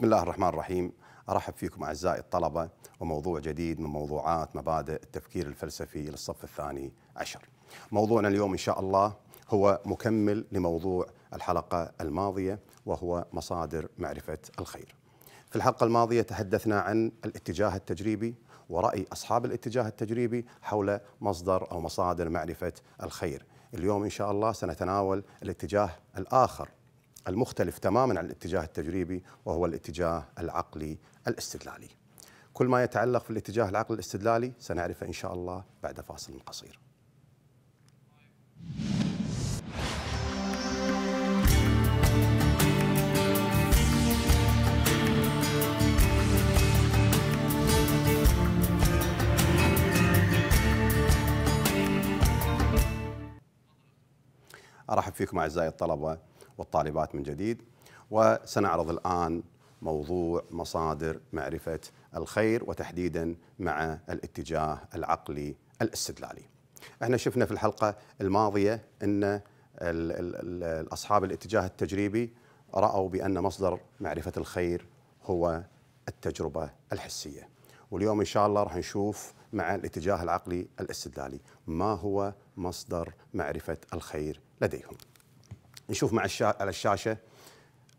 بسم الله الرحمن الرحيم ارحب فيكم اعزائي الطلبه وموضوع جديد من موضوعات مبادئ التفكير الفلسفي للصف الثاني عشر. موضوعنا اليوم ان شاء الله هو مكمل لموضوع الحلقه الماضيه وهو مصادر معرفه الخير. في الحلقه الماضيه تحدثنا عن الاتجاه التجريبي وراي اصحاب الاتجاه التجريبي حول مصدر او مصادر معرفه الخير. اليوم ان شاء الله سنتناول الاتجاه الاخر المختلف تماما عن الاتجاه التجريبي وهو الاتجاه العقلي الاستدلالي كل ما يتعلق في الاتجاه العقلي الاستدلالي سنعرفه إن شاء الله بعد فاصل قصير ارحب فيكم اعزائي الطلبه والطالبات من جديد وسنعرض الآن موضوع مصادر معرفة الخير وتحديدا مع الاتجاه العقلي الاستدلالي احنا شفنا في الحلقة الماضية أن أصحاب الاتجاه التجريبي رأوا بأن مصدر معرفة الخير هو التجربة الحسية واليوم إن شاء الله راح نشوف مع الاتجاه العقلي الاستدلالي ما هو مصدر معرفة الخير لديهم نشوف مع الشا... على الشاشه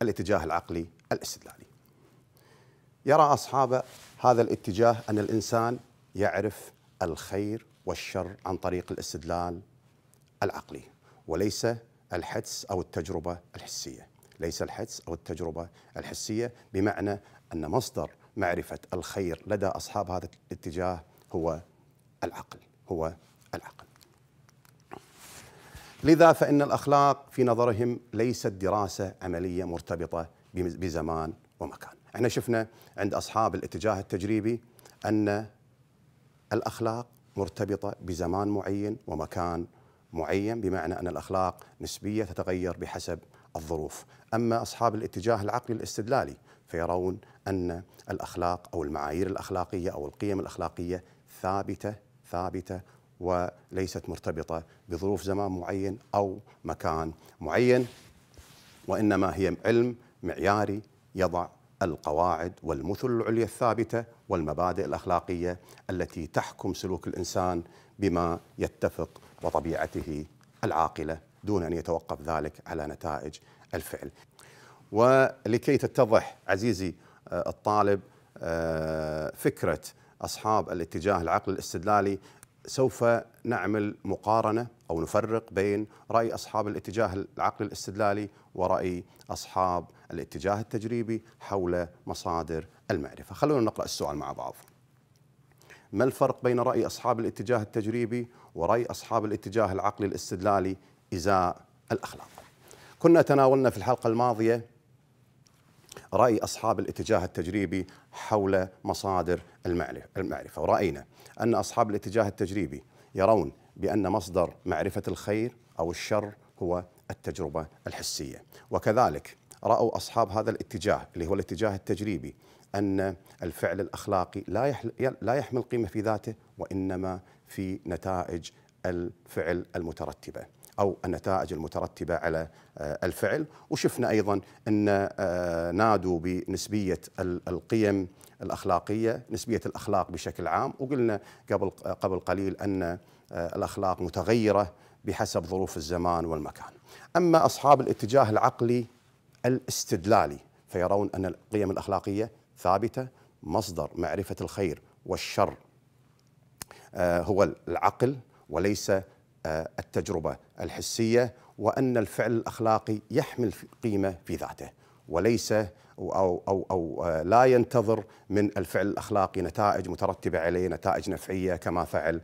الاتجاه العقلي الاستدلالي يرى اصحاب هذا الاتجاه ان الانسان يعرف الخير والشر عن طريق الاستدلال العقلي وليس الحدس او التجربه الحسيه، ليس الحدس او التجربه الحسيه بمعنى ان مصدر معرفه الخير لدى اصحاب هذا الاتجاه هو العقل، هو العقل. لذا فإن الأخلاق في نظرهم ليست دراسة عملية مرتبطة بزمان ومكان احنا شفنا عند أصحاب الاتجاه التجريبي أن الأخلاق مرتبطة بزمان معين ومكان معين بمعنى أن الأخلاق نسبية تتغير بحسب الظروف أما أصحاب الاتجاه العقلي الاستدلالي فيرون أن الأخلاق أو المعايير الأخلاقية أو القيم الأخلاقية ثابتة ثابتة وليست مرتبطه بظروف زمان معين او مكان معين وانما هي علم معياري يضع القواعد والمثل العليا الثابته والمبادئ الاخلاقيه التي تحكم سلوك الانسان بما يتفق وطبيعته العاقله دون ان يتوقف ذلك على نتائج الفعل. ولكي تتضح عزيزي آه، الطالب آه، فكره اصحاب الاتجاه العقل الاستدلالي سوف نعمل مقارنة أو نفرق بين رأي أصحاب الاتجاه العقل الاستدلالي ورأي أصحاب الاتجاه التجريبي حول مصادر المعرفة خلونا نقرأ السؤال مع بعض ما الفرق بين رأي أصحاب الاتجاه التجريبي ورأي أصحاب الاتجاه العقلي الاستدلالي إزاء الأخلاق كنا تناولنا في الحلقة الماضية راي اصحاب الاتجاه التجريبي حول مصادر المعرفه وراينا ان اصحاب الاتجاه التجريبي يرون بان مصدر معرفه الخير او الشر هو التجربه الحسيه وكذلك راوا اصحاب هذا الاتجاه اللي هو الاتجاه التجريبي ان الفعل الاخلاقي لا لا يحمل قيمه في ذاته وانما في نتائج الفعل المترتبه أو النتائج المترتبة على آه، الفعل وشفنا أيضا أن آه، نادوا بنسبية القيم الأخلاقية نسبية الأخلاق بشكل عام وقلنا قبل, قبل قليل أن آه، الأخلاق متغيرة بحسب ظروف الزمان والمكان أما أصحاب الاتجاه العقلي الاستدلالي فيرون أن القيم الأخلاقية ثابتة مصدر معرفة الخير والشر هو العقل وليس التجربة الحسية وأن الفعل الأخلاقي يحمل قيمة في ذاته وليس أو, أو, أو آه، لا ينتظر من الفعل الأخلاقي نتائج مترتبة عليه نتائج نفعية كما فعل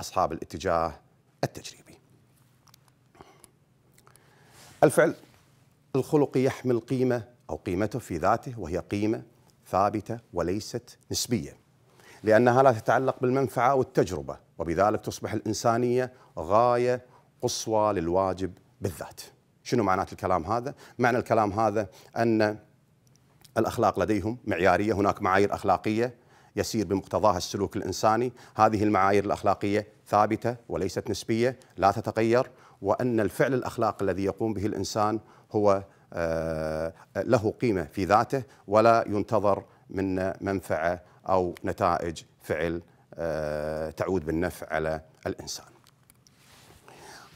أصحاب الاتجاه التجريبي الفعل الخلقي يحمل قيمة أو قيمته في ذاته وهي قيمة ثابتة وليست نسبية لأنها لا تتعلق بالمنفعة أو التجربة وبذلك تصبح الإنسانية غاية قصوى للواجب بالذات شنو معنات الكلام هذا؟ معنى الكلام هذا أن الأخلاق لديهم معيارية هناك معايير أخلاقية يسير بمقتضاها السلوك الإنساني هذه المعايير الأخلاقية ثابتة وليست نسبية لا تتغير وأن الفعل الأخلاقي الذي يقوم به الإنسان هو آه، له قيمة في ذاته ولا ينتظر من منفعة أو نتائج فعل آه، تعود بالنفع على الإنسان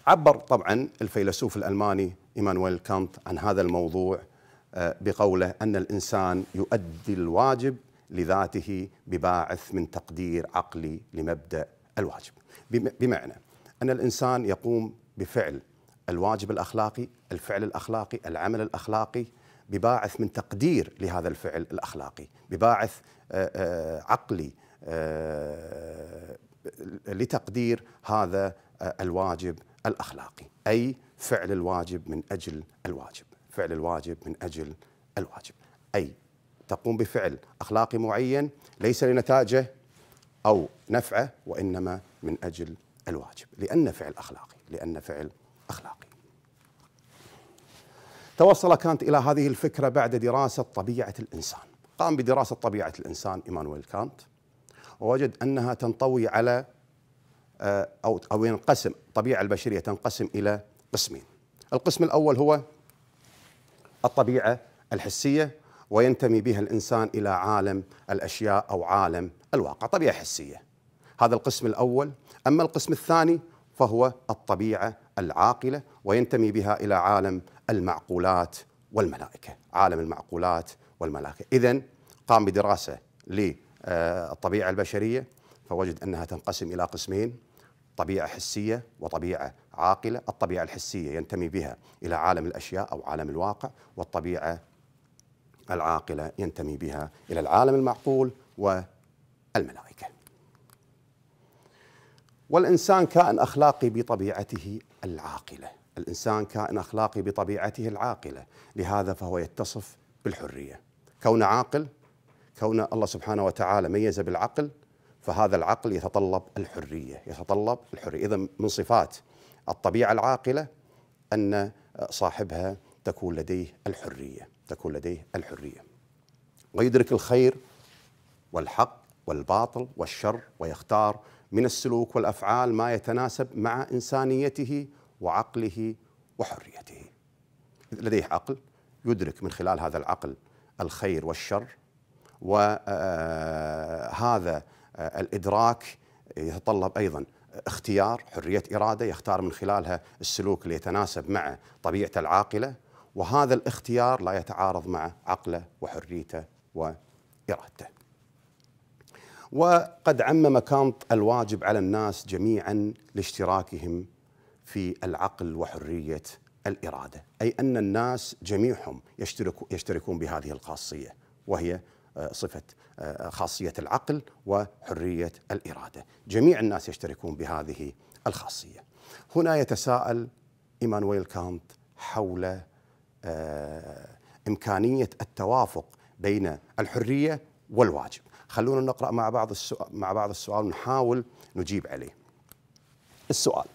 عبر طبعا الفيلسوف الالماني ايمانويل كانت عن هذا الموضوع آه، بقوله ان الانسان يؤدي الواجب لذاته بباعث من تقدير عقلي لمبدا الواجب بمعنى ان الانسان يقوم بفعل الواجب الاخلاقي الفعل الاخلاقي العمل الاخلاقي بباعث من تقدير لهذا الفعل الاخلاقي بباعث آه، آه، عقلي لتقدير هذا الواجب الاخلاقي اي فعل الواجب من اجل الواجب فعل الواجب من اجل الواجب اي تقوم بفعل اخلاقي معين ليس لنتاجه او نفعه وانما من اجل الواجب لان فعل اخلاقي لان فعل اخلاقي توصل كانت الى هذه الفكره بعد دراسه طبيعه الانسان قام بدراسه طبيعه الانسان ايمانويل كانت ووجد انها تنطوي على آه، او او ينقسم الطبيعه البشريه تنقسم الى قسمين. القسم الاول هو الطبيعه الحسيه وينتمي بها الانسان الى عالم الاشياء او عالم الواقع، طبيعه حسيه. هذا القسم الاول، اما القسم الثاني فهو الطبيعه العاقله وينتمي بها الى عالم المعقولات والملائكه، عالم المعقولات والملائكه. اذا قام بدراسه للطبيعه البشريه فوجد انها تنقسم الى قسمين طبيعة حسية وطبيعة عاقلة الطبيعة الحسية ينتمي بها إلى عالم الأشياء أو عالم الواقع والطبيعة العاقلة ينتمي بها إلى العالم المعقول والملائكة والإنسان كائن أخلاقي بطبيعته العاقلة الإنسان كائن أخلاقي بطبيعته العاقلة لهذا فهو يتصف بالحرية كون عاقل كون الله سبحانه وتعالى ميز بالعقل فهذا العقل يتطلب الحريه، يتطلب الحريه، اذا من صفات الطبيعه العاقله ان صاحبها تكون لديه الحريه، تكون لديه الحريه. ويدرك الخير والحق والباطل والشر ويختار من السلوك والافعال ما يتناسب مع انسانيته وعقله وحريته. لديه عقل يدرك من خلال هذا العقل الخير والشر وهذا آه، آه، آه، الادراك يتطلب ايضا اختيار حريه اراده يختار من خلالها السلوك اللي يتناسب مع طبيعته العاقله وهذا الاختيار لا يتعارض مع عقله وحريته وارادته. وقد عمم كانط الواجب على الناس جميعا لاشتراكهم في العقل وحريه الاراده، اي ان الناس جميعهم يشترك يشتركون بهذه الخاصيه وهي صفة آه، خاصية العقل وحرية الإرادة جميع الناس يشتركون بهذه الخاصية هنا يتساءل إيمانويل كانت حول آه، إمكانية التوافق بين الحرية والواجب خلونا نقرأ مع بعض السؤال, مع بعض السؤال ونحاول نجيب عليه السؤال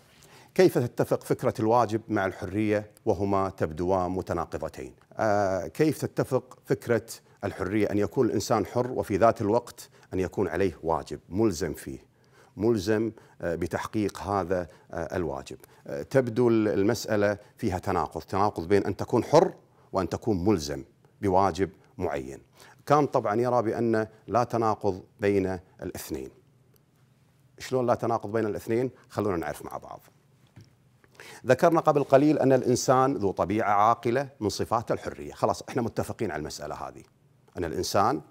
كيف تتفق فكرة الواجب مع الحرية وهما تبدوان متناقضتين آه، كيف تتفق فكرة الحرية أن يكون الإنسان حر وفي ذات الوقت أن يكون عليه واجب ملزم فيه ملزم آه، بتحقيق هذا آه، الواجب آه، تبدو المسألة فيها تناقض تناقض بين أن تكون حر وأن تكون ملزم بواجب معين كان طبعا يرى بأن لا تناقض بين الاثنين شلون لا تناقض بين الاثنين خلونا نعرف مع بعض ذكرنا قبل قليل أن الإنسان ذو طبيعة عاقلة من صفات الحرية خلاص احنا متفقين على المسألة هذه أن الإنسان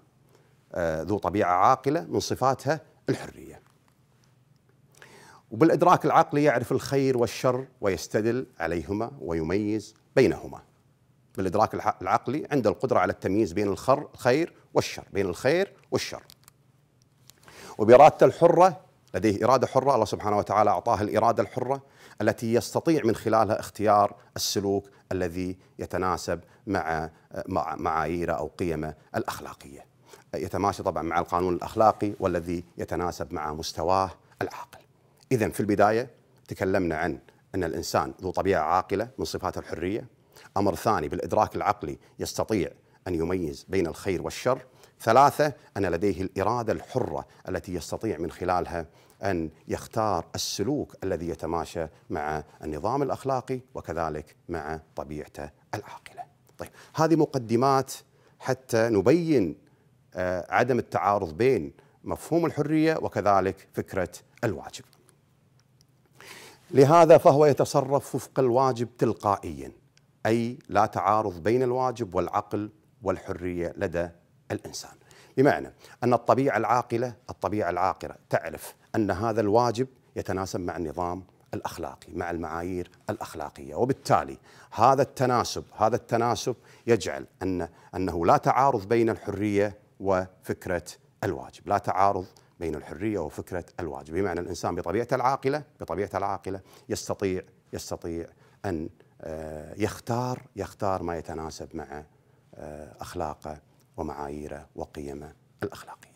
آه، ذو طبيعة عاقلة من صفاتها الحرية وبالإدراك العقلي يعرف الخير والشر ويستدل عليهما ويميز بينهما بالإدراك العقلي عنده القدرة على التمييز بين الخير والشر بين الخير والشر وبإرادته الحرة لديه إرادة حرة الله سبحانه وتعالى أعطاه الإرادة الحرة التي يستطيع من خلالها اختيار السلوك الذي يتناسب مع معايير أو قيمه الأخلاقية يتماشى طبعا مع القانون الأخلاقي والذي يتناسب مع مستواه العاقل إذا في البداية تكلمنا عن أن الإنسان ذو طبيعة عاقلة من صفات الحرية أمر ثاني بالإدراك العقلي يستطيع أن يميز بين الخير والشر ثلاثة أن لديه الإرادة الحرة التي يستطيع من خلالها أن يختار السلوك الذي يتماشى مع النظام الأخلاقي وكذلك مع طبيعته العاقلة طيب هذه مقدمات حتى نبين آه، عدم التعارض بين مفهوم الحرية وكذلك فكرة الواجب لهذا فهو يتصرف وفق الواجب تلقائيا أي لا تعارض بين الواجب والعقل والحرية لدى الإنسان بمعنى أن الطبيعة العاقلة الطبيعة العاقلة تعرف ان هذا الواجب يتناسب مع النظام الاخلاقي مع المعايير الاخلاقيه وبالتالي هذا التناسب هذا التناسب يجعل ان انه لا تعارض بين الحريه وفكره الواجب لا تعارض بين الحريه وفكره الواجب بمعنى الانسان بطبيعته العاقله بطبيعته العاقله يستطيع يستطيع ان آه، يختار يختار ما يتناسب مع آه، اخلاقه ومعاييره وقيمه الاخلاقيه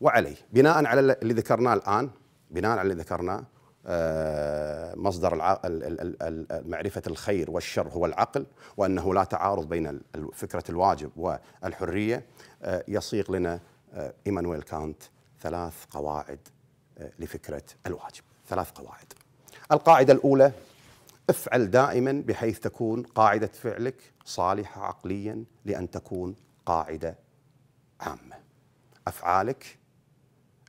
وعليه بناء على اللي ذكرناه الآن بناء على اللي ذكرناه آه، مصدر معرفة الخير والشر هو العقل وأنه لا تعارض بين فكرة الواجب والحرية آه، يصيغ لنا آه، إيمانويل كانت ثلاث قواعد لفكرة الواجب ثلاث قواعد القاعدة الأولى افعل دائما بحيث تكون قاعدة فعلك صالحة عقليا لأن تكون قاعدة عامة أفعالك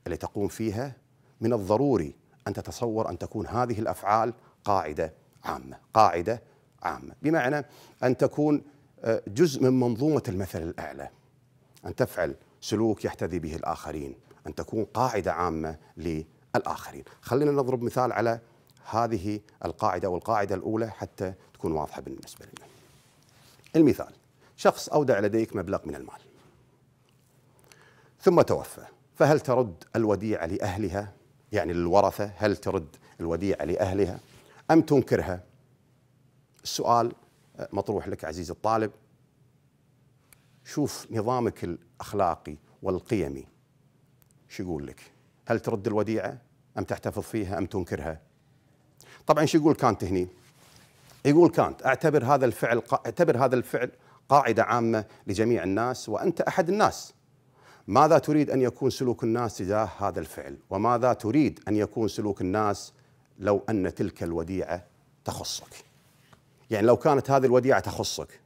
التي تقوم فيها من الضروري أن تتصور أن تكون هذه الأفعال قاعدة عامة قاعدة عامة بمعنى أن تكون آه، جزء من منظومة المثل الأعلى أن تفعل سلوك يحتذي به الآخرين أن تكون قاعدة عامة للآخرين خلينا نضرب مثال على هذه القاعدة والقاعدة الأولى حتى تكون واضحة بالنسبة لنا المثال شخص أودع لديك مبلغ من المال ثم توفى فهل ترد الوديعة لأهلها يعني للورثة هل ترد الوديعة لأهلها أم تنكرها السؤال آه، مطروح لك عزيزي الطالب شوف نظامك الأخلاقي والقيمي شو يقول لك هل ترد الوديعة أم تحتفظ فيها أم تنكرها طبعا شو يقول كانت هني يقول كانت اعتبر هذا الفعل اعتبر هذا الفعل قاعدة عامة لجميع الناس وأنت أحد الناس ماذا تريد ان يكون سلوك الناس تجاه هذا الفعل وماذا تريد ان يكون سلوك الناس لو ان تلك الوديعه تخصك يعني لو كانت هذه الوديعه تخصك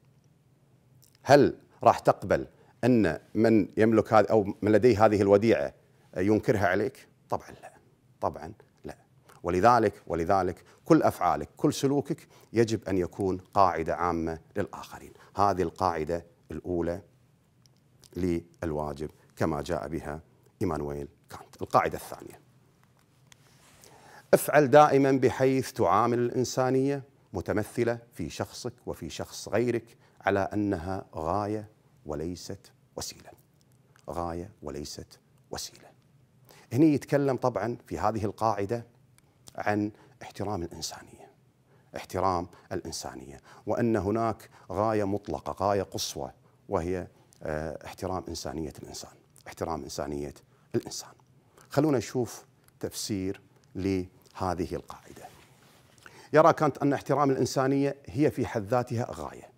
هل راح تقبل ان من يملك هذه او من لديه هذه الوديعه ينكرها عليك طبعا لا طبعا لا ولذلك ولذلك كل افعالك كل سلوكك يجب ان يكون قاعده عامه للاخرين هذه القاعده الاولى للواجب كما جاء بها إيمانويل كانت القاعدة الثانية افعل دائما بحيث تعامل الإنسانية متمثلة في شخصك وفي شخص غيرك على أنها غاية وليست وسيلة غاية وليست وسيلة هنا يتكلم طبعا في هذه القاعدة عن احترام الإنسانية احترام الإنسانية وأن هناك غاية مطلقة غاية قصوى وهي آه، احترام إنسانية الإنسان احترام إنسانية الإنسان خلونا نشوف تفسير لهذه القاعدة يرى كانت أن احترام الإنسانية هي في حد ذاتها غاية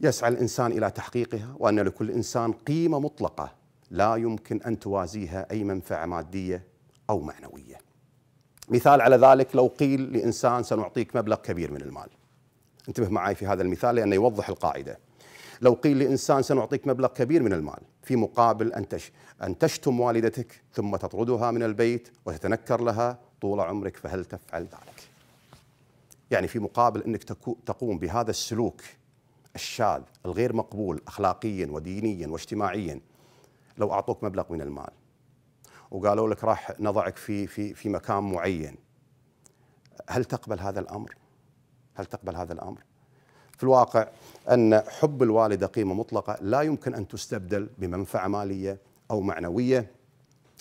يسعى الإنسان إلى تحقيقها وأن لكل إنسان قيمة مطلقة لا يمكن أن توازيها أي منفعة مادية أو معنوية مثال على ذلك لو قيل لإنسان سنعطيك مبلغ كبير من المال انتبه معي في هذا المثال لأنه يوضح القاعدة لو قيل لإنسان سنعطيك مبلغ كبير من المال في مقابل أن, تش أن تشتم والدتك ثم تطردها من البيت وتتنكر لها طول عمرك فهل تفعل ذلك يعني في مقابل أنك تقوم بهذا السلوك الشاذ الغير مقبول أخلاقيا ودينيا واجتماعيا لو أعطوك مبلغ من المال وقالوا لك راح نضعك في في في مكان معين هل تقبل هذا الامر؟ هل تقبل هذا الامر؟ في الواقع أن حب الوالدة قيمة مطلقة لا يمكن أن تستبدل بمنفعة مالية أو معنوية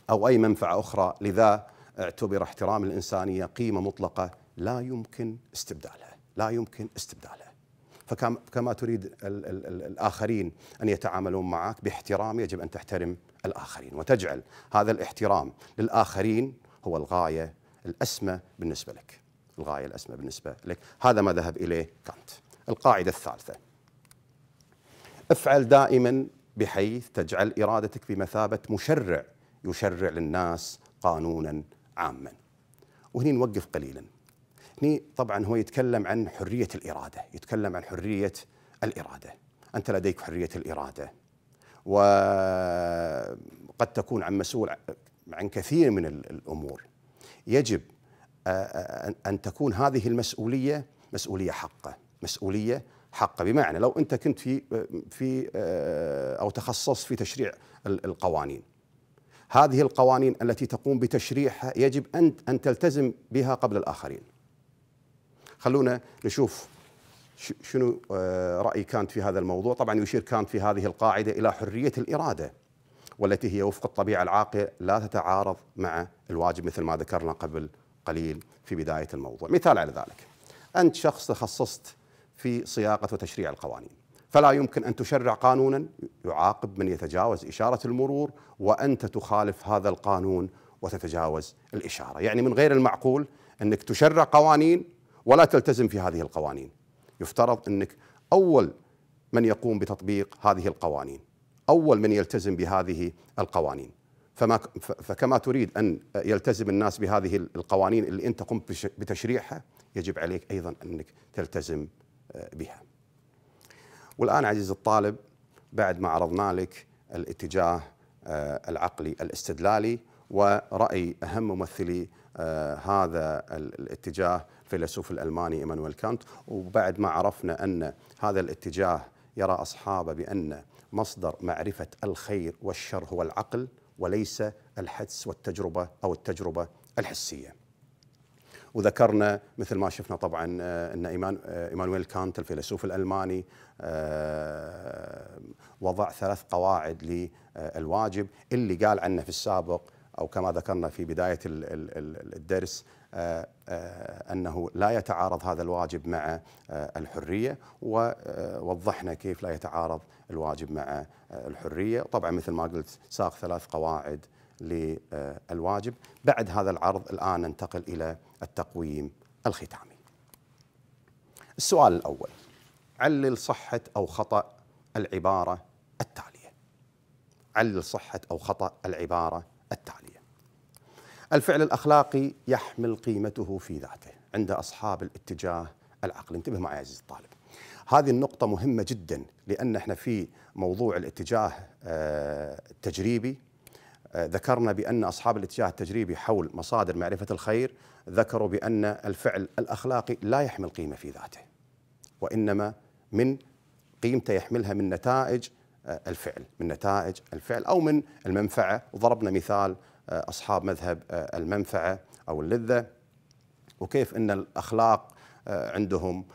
أو أي منفعة أخرى لذا اعتبر احترام الإنسانية قيمة مطلقة لا يمكن استبدالها لا يمكن استبدالها فكما تريد الـ الـ الـ الآخرين أن يتعاملون معك باحترام يجب أن تحترم الآخرين وتجعل هذا الاحترام للآخرين هو الغاية الأسمى بالنسبة لك الغاية الأسمى بالنسبة لك هذا ما ذهب إليه كانت القاعدة الثالثة افعل دائما بحيث تجعل ارادتك بمثابه مشرع يشرع للناس قانونا عاما. وهني نوقف قليلا. هني طبعا هو يتكلم عن حريه الاراده، يتكلم عن حريه الاراده. انت لديك حريه الاراده. وقد تكون عن مسؤول عن كثير من الامور. يجب آه، آه، آه، ان تكون هذه المسؤوليه مسؤوليه حقه، مسؤوليه حقه بمعنى لو انت كنت في في او تخصصت في تشريع القوانين هذه القوانين التي تقوم بتشريعها يجب ان ان تلتزم بها قبل الاخرين خلونا نشوف شنو راي كانت في هذا الموضوع طبعا يشير كانت في هذه القاعده الى حريه الاراده والتي هي وفق الطبيعه العاقله لا تتعارض مع الواجب مثل ما ذكرنا قبل قليل في بدايه الموضوع مثال على ذلك انت شخص تخصصت في صياغه وتشريع القوانين فلا يمكن ان تشرع قانونا يعاقب من يتجاوز اشاره المرور وانت تخالف هذا القانون وتتجاوز الاشاره يعني من غير المعقول انك تشرع قوانين ولا تلتزم في هذه القوانين يفترض انك اول من يقوم بتطبيق هذه القوانين اول من يلتزم بهذه القوانين فما فكما تريد ان يلتزم الناس بهذه القوانين اللي انت قمت بتشريعها يجب عليك ايضا انك تلتزم بها والآن عزيزي الطالب بعد ما عرضنا لك الاتجاه آه، العقلي الاستدلالي ورأي أهم ممثلي آه، هذا الاتجاه الفيلسوف الألماني إيمانويل كانت وبعد ما عرفنا أن هذا الاتجاه يرى أصحابه بأن مصدر معرفة الخير والشر هو العقل وليس الحدس والتجربة أو التجربة الحسية وذكرنا مثل ما شفنا طبعا آه، ان آه، ايمانويل كانت الفيلسوف الالماني آه، وضع ثلاث قواعد للواجب اللي قال عنه في السابق او كما ذكرنا في بدايه الدرس انه لا يتعارض هذا الواجب مع الحريه ووضحنا كيف لا يتعارض الواجب مع الحريه، طبعا مثل ما قلت ساق ثلاث قواعد للواجب بعد هذا العرض الآن ننتقل إلى التقويم الختامي السؤال الأول علل صحة أو خطأ العبارة التالية علل صحة أو خطأ العبارة التالية الفعل الأخلاقي يحمل قيمته في ذاته عند أصحاب الاتجاه العقلي انتبه معي عزيزي الطالب هذه النقطة مهمة جدا لأن احنا في موضوع الاتجاه التجريبي آه، آه، ذكرنا بأن أصحاب الاتجاه التجريبي حول مصادر معرفة الخير ذكروا بأن الفعل الأخلاقي لا يحمل قيمة في ذاته وإنما من قيمته يحملها من نتائج آه، الفعل من نتائج الفعل أو من المنفعة وضربنا مثال آه، أصحاب مذهب المنفعة أو اللذة وكيف أن الأخلاق عندهم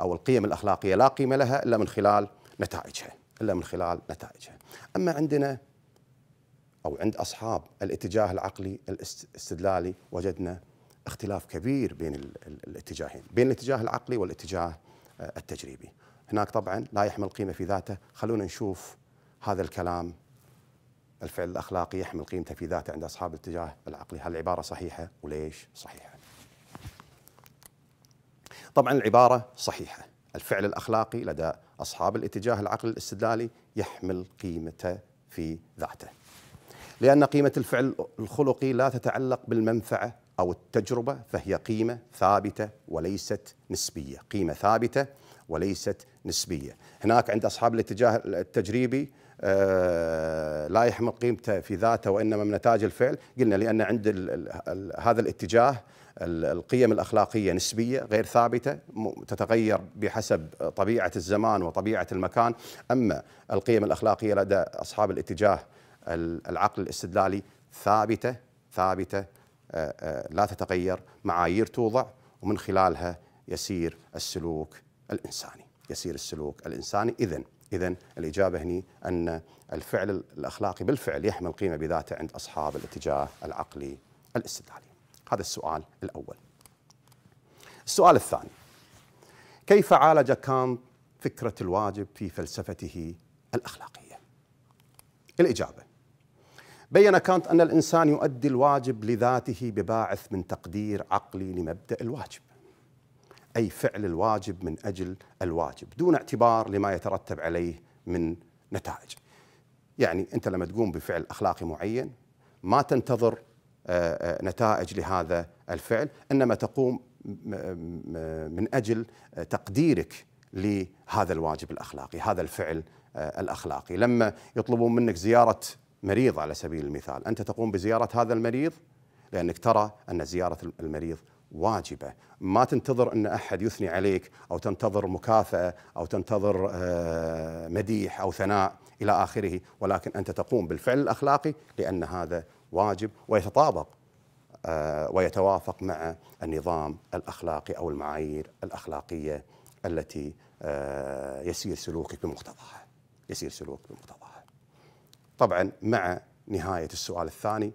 أو القيم الأخلاقية لا قيمة لها إلا من خلال نتائجها إلا من خلال نتائجها أما عندنا أو عند أصحاب الاتجاه العقلي الاستدلالي وجدنا اختلاف كبير بين الاتجاهين بين الاتجاه العقلي والاتجاه آه، التجريبي هناك طبعا لا يحمل قيمة في ذاته خلونا نشوف هذا الكلام الفعل الأخلاقي يحمل قيمته في ذاته عند أصحاب الاتجاه العقلي هل العبارة صحيحة وليش صحيحة طبعا العبارة صحيحة الفعل الأخلاقي لدى أصحاب الاتجاه العقلي الاستدلالي يحمل قيمته في ذاته لأن قيمة الفعل الخلقي لا تتعلق بالمنفعة أو التجربة فهي قيمة ثابتة وليست نسبية قيمة ثابتة وليست نسبية هناك عند أصحاب الاتجاه التجريبي آه، لا يحمل قيمته في ذاته وإنما من نتاج الفعل قلنا لأن عند هذا الاتجاه القيم الأخلاقية نسبية غير ثابتة تتغير بحسب طبيعة الزمان وطبيعة المكان أما القيم الأخلاقية لدى أصحاب الاتجاه العقل الاستدلالي ثابته ثابته آه، آه، لا تتغير معايير توضع ومن خلالها يسير السلوك الانساني يسير السلوك الانساني اذا اذا الاجابه هني ان الفعل الاخلاقي بالفعل يحمل قيمه بذاته عند اصحاب الاتجاه العقلي الاستدلالي هذا السؤال الاول السؤال الثاني كيف عالج كانت فكره الواجب في فلسفته الاخلاقيه الاجابه بين كانت أن الإنسان يؤدي الواجب لذاته بباعث من تقدير عقلي لمبدأ الواجب أي فعل الواجب من أجل الواجب دون اعتبار لما يترتب عليه من نتائج يعني أنت لما تقوم بفعل أخلاقي معين ما تنتظر آه، آه، نتائج لهذا الفعل إنما تقوم من أجل تقديرك لهذا الواجب الأخلاقي هذا الفعل آه، الأخلاقي لما يطلبون منك زيارة مريض على سبيل المثال أنت تقوم بزيارة هذا المريض لأنك ترى أن زيارة المريض واجبة ما تنتظر أن أحد يثني عليك أو تنتظر مكافأة أو تنتظر آه، مديح أو ثناء إلى آخره ولكن أنت تقوم بالفعل الأخلاقي لأن هذا واجب ويتطابق آه، ويتوافق مع النظام الأخلاقي أو المعايير الأخلاقية التي آه، يسير سلوكك بمقتضاها يسير سلوك بمقتضاها طبعا مع نهاية السؤال الثاني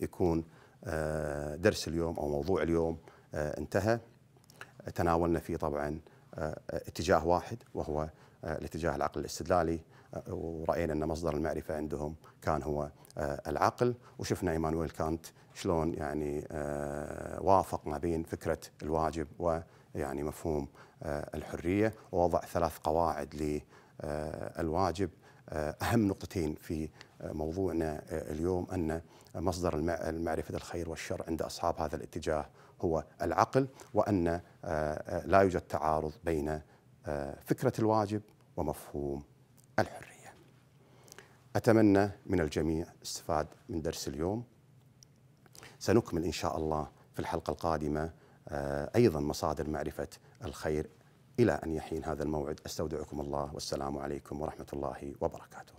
يكون آه، درس اليوم أو موضوع اليوم آه، انتهى تناولنا فيه طبعا آه، اتجاه واحد وهو الاتجاه العقل الاستدلالي ورأينا أن مصدر المعرفة عندهم كان هو العقل وشفنا إيمانويل كانت شلون يعني وافق ما بين فكرة الواجب ويعني مفهوم الحرية ووضع ثلاث قواعد للواجب أهم نقطتين في موضوعنا اليوم أن مصدر المعرفة الخير والشر عند أصحاب هذا الاتجاه هو العقل وأن آه، آه، لا يوجد تعارض بين آه، فكرة الواجب ومفهوم الحرية أتمنى من الجميع استفاد من درس اليوم سنكمل إن شاء الله في الحلقة القادمة أيضا مصادر معرفة الخير إلى أن يحين هذا الموعد أستودعكم الله والسلام عليكم ورحمة الله وبركاته